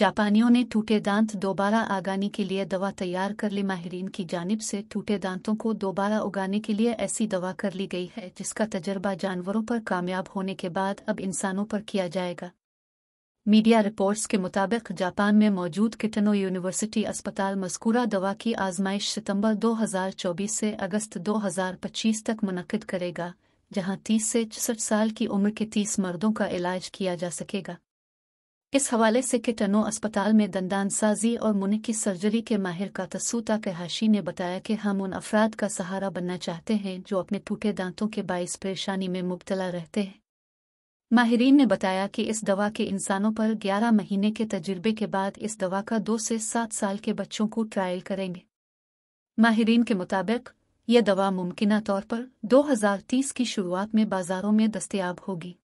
जापानियों ने टूटे दांत दोबारा आगाने के लिए दवा तैयार कर ली माहरीन की जानब से टूटे दांतों को दोबारा उगाने के लिए ऐसी दवा कर ली गई है जिसका तजर्बा जानवरों पर कामयाब होने के बाद अब इंसानों पर किया जाएगा मीडिया रिपोर्ट्स के मुताबिक जापान में मौजूद किटनो यूनिवर्सिटी अस्पताल मस्कूरा दवा की आजमाइश सितंबर 2024 से अगस्त 2025 तक मुनद करेगा जहां 30 से छसठ साल की उम्र के 30 मर्दों का इलाज किया जा सकेगा इस हवाले से किटनो अस्पताल में दंदान साजी और मुनि की सर्जरी के माहिर का के कहशी ने बताया कि हम उन अफराद का सहारा बनना चाहते हैं जो अपने टूटे दांतों के बायस परेशानी में मुबतला रहते हैं माहरीन ने बताया कि इस दवा के इंसानों पर 11 महीने के तजुर्बे के बाद इस दवा का दो से सात साल के बच्चों को ट्रायल करेंगे माहरीन के मुताबिक यह दवा मुमकिन तौर पर 2030 की शुरुआत में बाजारों में दस्तयाब होगी